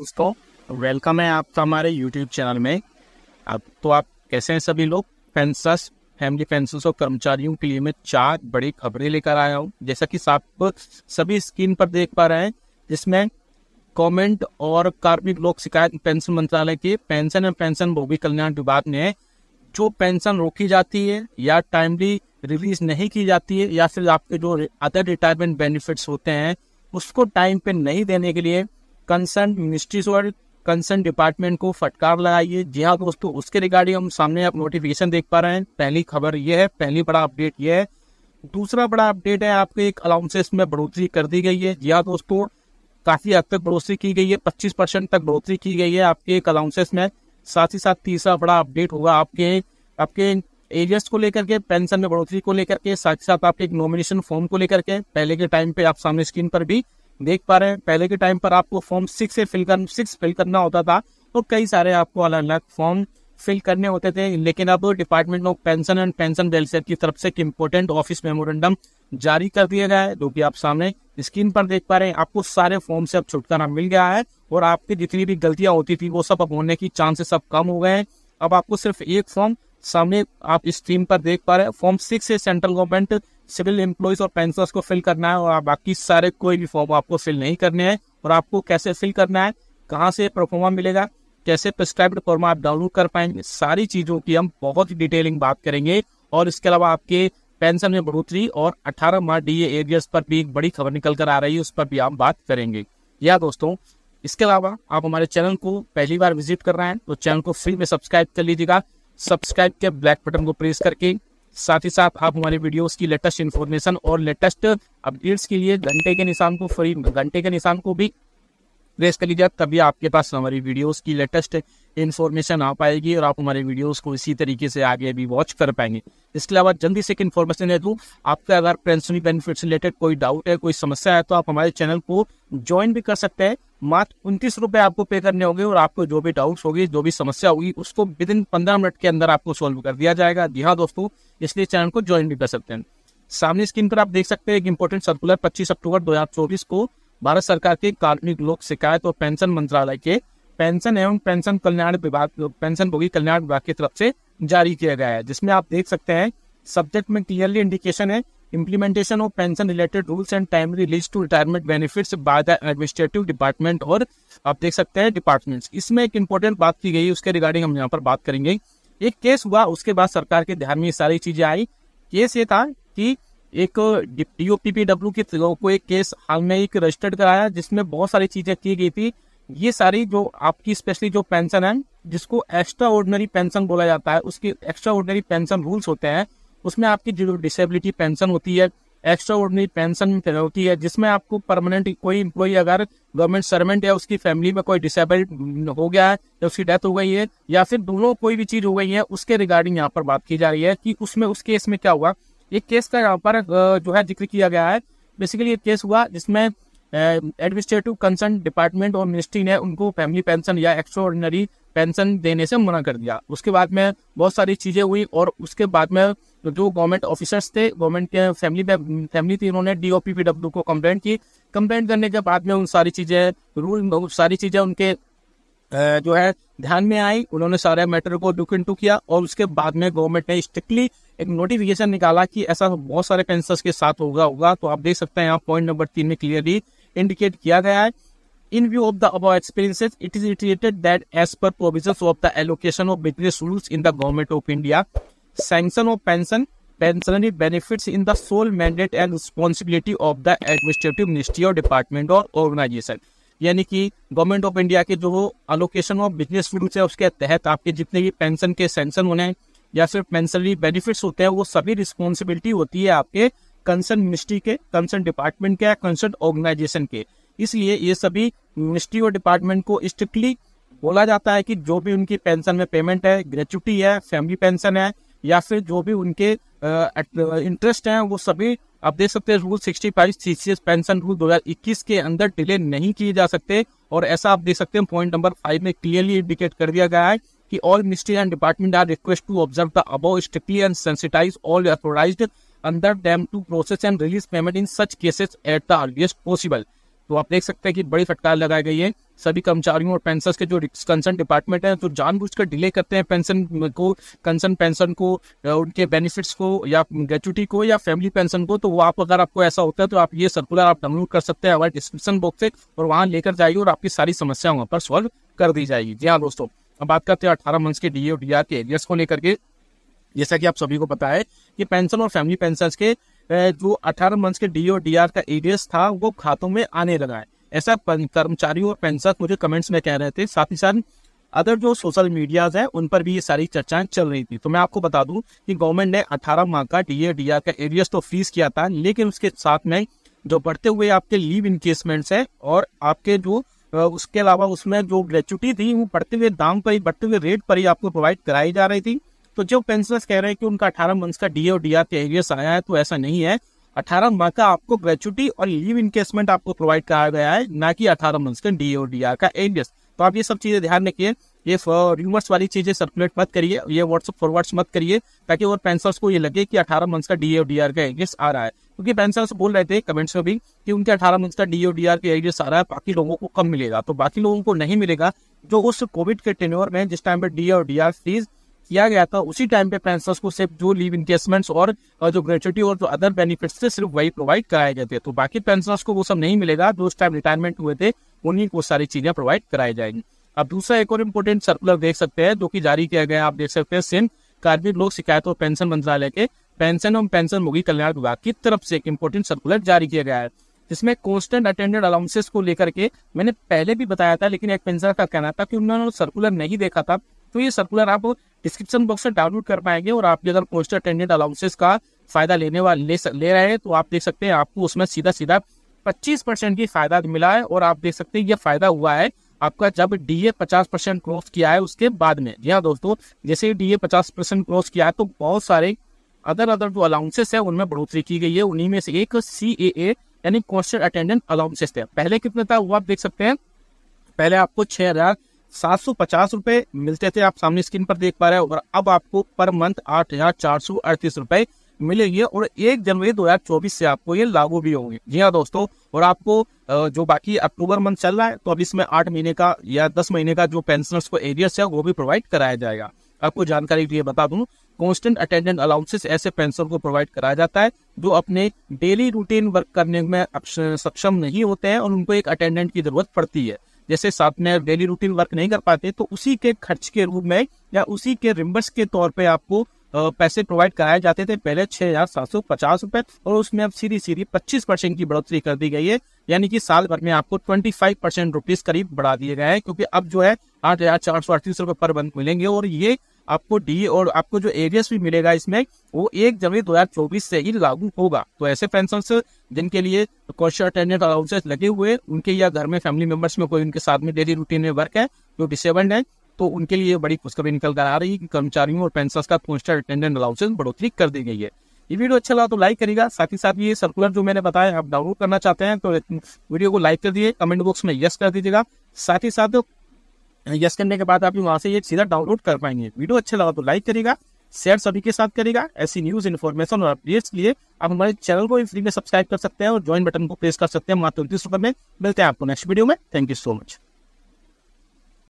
दोस्तों वेलकम है आपका हमारे यूट्यूब चैनल में अब तो आप कैसे हैं सभी लोग पेंसस फैमिली पेंशनस और कर्मचारियों के लिए मैं चार बड़ी खबरें लेकर आया हूँ जैसा कि आप सभी स्क्रीन पर देख पा रहे हैं जिसमें कमेंट और कार्मिक लोक शिकायत पेंशन मंत्रालय के पेंशन एंड पेंशन भोगी कल्याण विभाग ने जो पेंशन रोकी जाती है या टाइमली रिलीज नहीं की जाती है या फिर आपके जो अदर रिटायरमेंट बेनिफिट्स होते हैं उसको टाइम पे नहीं देने के लिए कंसर्न मिनिस्ट्रीज और कंसर्न डिपार्टमेंट को फटकार लगाइए जी हाँ दोस्तों उसके रिगार्डिंग हम सामने आप नोटिफिकेशन देख पा रहे हैं पहली खबर ये है पहली बड़ा अपडेट ये है दूसरा बड़ा अपडेट है आपके एक अलाउंसेस में बढ़ोतरी कर दी गई है जी हाँ दोस्तों काफी हद तक बढ़ोतरी की गई है पच्चीस परसेंट तक बढ़ोतरी की गई है आपके एक अलाउंसेस में साथ ही साथ तीसरा बड़ा अपडेट होगा आपके आपके एरियस को लेकर के पेंशन में बढ़ोतरी को लेकर के साथ ही साथ आपके एक नॉमिनेशन फॉर्म को लेकर के पहले के टाइम पे आप सामने स्क्रीन पर भी देख पा रहे हैं पहले के टाइम पर आपको फॉर्म सिक्स से फिल कर सिक्स फिल करना होता था और तो कई सारे आपको अलग अलग फॉर्म फिल करने होते थे लेकिन अब department of pension and pension welfare की तरफ से एक इम्पोर्टेंट ऑफिस मेमोरेंडम जारी कर दिया गया है जो कि आप सामने स्क्रीन पर देख पा रहे हैं आपको सारे फॉर्म से अब छुटकारा मिल गया है और आपकी जितनी भी गलतियां होती थी वो सब अब होने की चांसेस अब कम हो गए हैं अब आपको सिर्फ एक फॉर्म सामने आप स्क्रीन पर देख पा रहे हैं फॉर्म सिक्स से सेंट्रल गवर्नमेंट सिविल एम्प्लॉयज और पेंशनर्स को फिल करना है और बाकी सारे कोई भी फॉर्म आपको फिल नहीं करने हैं और आपको कैसे फिल करना है कहाँ से परफॉर्मा मिलेगा कैसे प्रिस्क्राइब्ड फॉर्मा आप डाउनलोड कर पाएंगे सारी चीज़ों की हम बहुत ही डिटेलिंग बात करेंगे और इसके अलावा आपके पेंशन में बढ़ोतरी और 18 मार्च डी एरियस पर भी एक बड़ी खबर निकल कर आ रही है उस पर भी हम बात करेंगे या दोस्तों इसके अलावा आप हमारे चैनल को पहली बार विजिट कर रहे हैं तो चैनल को फ्री में सब्सक्राइब कर लीजिएगा सब्सक्राइब के ब्लैक बटन को प्रेस करके साथ ही साथ आप हमारे वीडियोस की लेटेस्ट इन्फॉर्मेशन और लेटेस्ट अपडेट्स के लिए घंटे के निशान को फ्री घंटे के निशान को भी प्रेस कर लीजिए तभी आपके पास हमारी वीडियोस की लेटेस्ट इन्फॉर्मेशन आ पाएगी और आप हमारे वीडियोस को इसी तरीके से आगे भी वॉच कर पाएंगे इसके अलावा जल्दी से एक इन्फॉर्मेशन दे दूँ आपका अगर पेंशन बेनिफिट से रिलेटेड कोई डाउट है कोई समस्या है तो आप हमारे चैनल को ज्वाइन भी कर सकते हैं मात्र उनतीस रुपए आपको पे करने होंगे और आपको जो भी डाउट होगी जो भी समस्या होगी उसको विद इन पंद्रह मिनट के अंदर आपको सोल्व कर दिया जाएगा जी हाँ दोस्तों इसलिए चैनल को ज्वाइन भी कर सकते हैं सामने स्क्रीन पर आप देख सकते हैं एक इम्पोर्टेंट सर्कुलर 25 अक्टूबर 2024 को भारत सरकार के कार्मिक लोक शिकायत और पेंशन मंत्रालय के पेंशन एवं पेंशन कल्याण विभाग पेंशन भोगी कल्याण विभाग की तरफ से जारी किया गया है जिसमें आप देख सकते हैं सब्जेक्ट में क्लियरली इंडिकेशन है implementation of pension related rules and time release to retirement benefits by the administrative department और आप देख सकते हैं डिपार्टमेंट्स इसमें एक इंपॉर्टेंट बात की गई उसके रिगार्डिंग हम यहाँ पर बात करेंगे एक केस हुआ उसके बाद सरकार के ध्यान में ये सारी चीजें आई केस ये था कि एक डीओपीपीडब्ल्यू के को एक केस हाल में एक रजिस्टर्ड कराया जिसमें बहुत सारी चीजें की गई थी ये सारी जो आपकी स्पेशली जो पेंशन है जिसको एक्स्ट्रा ऑर्डनरी पेंशन बोला जाता है उसके एक्स्ट्रा ऑर्डनरी पेंशन रूल्स होते हैं उसमें आपकी जो डिसेबिलिटी पेंशन होती है एक्स्ट्रा ऑर्डनरी पेंशन होती है जिसमें आपको परमानेंट कोई इंप्लॉई अगर गवर्नमेंट सर्वेंट या उसकी फैमिली में कोई डिसेबल हो गया है या उसकी डेथ हो गई है या फिर दोनों कोई भी चीज हो गई है उसके रिगार्डिंग यहाँ पर बात की जा रही है कि उसमें उस केस में क्या हुआ ये केस का यहाँ पर जो है जिक्र किया गया है बेसिकली ये केस हुआ जिसमें एडमिनिस्ट्रेटिव कंसर्न डिपार्टमेंट और मिनिस्ट्री ने उनको फैमिली पेंशन या ऑर्डिनरी पेंशन देने से मना कर दिया उसके बाद में बहुत सारी चीज़ें हुई और उसके बाद में जो गवर्नमेंट ऑफिसर्स थे गवर्नमेंट के फैमिली फैमिली थी उन्होंने D O P P W को कंप्लेंट की कंप्लेंट करने के बाद में उन सारी चीज़ें रूल सारी चीज़ें उनके जो है ध्यान में आई उन्होंने सारे मैटर को लुक टू किया और उसके बाद में गवर्नमेंट ने स्ट्रिक्टली एक नोटिफिकेशन निकाला कि ऐसा बहुत सारे कैंसर्स के साथ होगा होगा तो आप देख सकते हैं यहाँ पॉइंट नंबर तीन में क्लियरली इंडिकेट किया गया है in view of the above experiences it is इटिएटेड that as per provision of the allocation of business rules in the government of India sanction of pension pensionary benefits in the sole mandate and responsibility of the administrative ministry और department और organisation यानी कि government of India के जो allocation of business rules है उसके तहत आपके जितने भी पेंशन के सेंशन होने हैं या फिर पेंशनरी बेनिफिट्स होते हैं वो सभी रिस्पॉन्सिबिलिटी होती है आपके कंसर्न मिनिस्ट्री के कंसर्न डिपार्टमेंट के या कंसर्न ऑर्गेनाइजेशन के इसलिए ये सभी मिनिस्ट्री और डिपार्टमेंट को स्ट्रिक्टली बोला जाता है कि जो भी उनकी पेंशन में पेमेंट है ग्रेचुटी है फैमिली पेंशन है या फिर जो भी उनके इंटरेस्ट हैं वो सभी आप देख सकते हैं रूल 65 सीसीएस पेंशन रूल 2021 के अंदर डिले नहीं किए जा सकते और ऐसा आप देख सकते हैं पॉइंट नंबर फाइव में क्लियरली इंडिकेट कर दिया गया है कि all ministry and department are request to observe the above strictly and sensitise all authorise under them to process and release payment in such cases at the earliest possible तो आप देख सकते हैं कि बड़ी फटकार लगाई गई है सभी कर्मचारियों और पेंशन के जो कंसर्न डिपार्टमेंट है तो जानबूझकर डिले करते हैं पेंशन को कंसर्न पेंशन को उनके बेनिफिट्स को या ग्रेचुटी को या फैमिली पेंशन को तो वो आप अगर आपको ऐसा होता है तो आप ये सर्कुलर आप डाउनलोड कर सकते हैं हमारे डिस्क्रिप्शन बॉक्स से और वहाँ लेकर जाइए और आपकी सारी समस्या वहाँ पर सॉल्व कर दी जाएगी जी हाँ दोस्तों अब बात करते हैं अठारह मंथ्स के डी आर के एरियस को लेकर के जैसा कि आप सभी को पता है कि पेंशन और फैमिली पेंशन के जो 18 मंथ के डी ओ डी का एरियस था वो खातों में आने लगा है ऐसा कर्मचारियों और पेंशन मुझे कमेंट्स में कह रहे थे साथ ही साथ अदर जो सोशल मीडियाज है उन पर भी ये सारी चर्चाएं चल रही थी तो मैं आपको बता दूं कि गवर्नमेंट ने 18 माह का डी डी आर का एरियस तो फ्रीज किया था लेकिन उसके साथ में जो बढ़ते हुए आपके लीव इनकेसमेंट्स है और आपके जो उसके अलावा उसमें जो ग्रेचुटी थी वो बढ़ते हुए दाम पर ही बढ़ते हुए रेट पर ही आपको प्रोवाइड कराई जा रही थी तो जो पेंशनर्स कह रहे हैं कि उनका अठारह मंथ का डीए और डीआर एरियस आया है तो ऐसा नहीं है अठारह माह का आपको ग्रेचुटी और लीव इनकेसमेंट आपको प्रोवाइड कराया गया है ना कि अठारह मंथ का डीए और डीआर का एरियस तो आप ये सब चीजें ध्यान रखिए ये रूमर्स वाली चीजें सर्कुलेट मत करिए ये व्हाट्सअप फॉरवर्ड्स मत करिए ताकि वो पेंसर्स को ये लगे कि 18 मंथ्स का डी और डी का एग्रेस आ रहा है क्योंकि पेंसर्स बोल रहे थे कमेंट्स में भी कि उनके 18 मंथ्स का डी और डी का एग्रेस आ रहा है बाकी लोगों को कम मिलेगा तो बाकी लोगों को नहीं मिलेगा जो उस कोविड के टेन्योर में जिस टाइम पर डीओ और डी आर फीस किया गया था उसी टाइम पे पेंशनर्स को सिर्फ जो लीव इंकेसमेंट्स और जो ग्रेचुटी और जो अदर बेनिफिट्स थे सिर्फ वही प्रोवाइड कराए गए थे तो बाकी पेंशनर्स को वो सब नहीं मिलेगा जो उस टाइम रिटायरमेंट हुए थे उन्हीं को सारी चीजें प्रोवाइड कराई जाएंगी अब दूसरा एक और इम्पोर्टेंट सर्कुलर देख सकते हैं जो की जारी किया गया आप देख सकते हैं सिंह कार्मिक लोक शिकायत और पेंशन मंत्रालय के पेंशन एवं पेंशन मुगी कल्याण विभाग की तरफ से एक इम्पोर्टेंट सर्कुलर जारी किया गया है जिसमें कॉन्स्टेंट अटेंडेड अलाउंसेस को लेकर के मैंने पहले भी बताया था लेकिन एक पेंशनर का कहना था कि उन्होंने सर्कुलर नहीं देखा था तो ये सर्कुलर आप डिस्क्रिप्शन बॉक्स से डाउनलोड कर पाएंगे और आप अगर पोस्टर अटेंडेंट अलाउंसेस का फायदा लेने वाले ले, ले रहे हैं तो आप देख सकते हैं आपको उसमें सीधा सीधा 25 परसेंट की फायदा मिला है और आप देख सकते हैं ये फायदा हुआ है आपका जब डीए 50 परसेंट क्रॉस किया है उसके बाद में जी हाँ दोस्तों जैसे ही डीए पचास परसेंट क्रॉस किया है तो बहुत सारे अदर अदर जो अलाउंसेस है उनमें बढ़ोतरी की गई है उन्हीं में से एक सी ए ए यानी कॉन्स्टेंट अटेंडेंट अलाउंसेस थे पहले कितना था वो आप देख सकते हैं पहले आपको छह हजार सात सौ पचास रुपए मिलते थे आप सामने स्क्रीन पर देख पा रहे हो और अब आपको पर मंथ आठ हजार चार सौ अड़तीस रुपए मिलेगी और एक जनवरी दो हजार चौबीस से आपको ये लागू भी होंगे जी हाँ दोस्तों और आपको जो बाकी अक्टूबर मंथ चल रहा है तो अब इसमें आठ महीने का या दस महीने का जो पेंशनर्स को एरियस है वो भी प्रोवाइड कराया जाएगा आपको जानकारी के लिए बता दूं कांस्टेंट अटेंडेंट अलाउंसेस ऐसे पेंशन को प्रोवाइड कराया जाता है जो अपने डेली रूटीन वर्क करने में सक्षम नहीं होते हैं और उनको एक अटेंडेंट की जरूरत पड़ती है जैसे अपने डेली रूटीन वर्क नहीं कर पाते तो उसी के खर्च के रूप में या उसी के रिम्बर्स के तौर पे आपको पैसे प्रोवाइड कराए जाते थे पहले छह हजार सात सौ पचास रुपए और उसमें अब सीधी सीधी पच्चीस परसेंट की बढ़ोतरी कर दी गई है यानी कि साल भर में आपको ट्वेंटी फाइव परसेंट रुपीज करीब बढ़ा दिए गए हैं क्योंकि अब जो है आठ हजार चार सौ अड़तीस रुपए पर बंद मिलेंगे और ये आपको डी और आपको जो एरियस भी मिलेगा इसमें वो एक जनवरी दो से ही लागू होगा तो ऐसे पेंशन जिनके लिए क्वेश्चन अटेंडेंट अलाउंसेस लगे हुए उनके या घर में फैमिली मेंबर्स में कोई उनके साथ में डेली रूटीन में वर्क है जो डिसेबल्ड है तो उनके लिए बड़ी खुशखबरी निकल कर आ रही है कर्मचारियों और पेंशन का कॉन्स्टर अटेंडेंट अलाउंसेस बढ़ोतरी कर दी गई है ये वीडियो अच्छा लगा तो लाइक करेगा साथ ही साथ ये सर्कुलर जो मैंने बताया आप डाउनलोड करना चाहते हैं तो वीडियो को लाइक कर दिए कमेंट बॉक्स में यस कर दीजिएगा साथ ही साथ यस करने के बाद आप वहाँ से ये सीधा डाउनलोड कर पाएंगे वीडियो अच्छा लगा तो लाइक करेगा शेयर सभी के साथ करेगा ऐसी न्यूज इन्फॉर्मेशन और अपडेट्स के लिए आप हमारे चैनल को फ्री में सब्सक्राइब कर सकते हैं और ज्वाइन बटन को प्रेस कर सकते हैं मात्र उनतीस रुपए में मिलते हैं आपको नेक्स्ट वीडियो में थैंक यू सो मच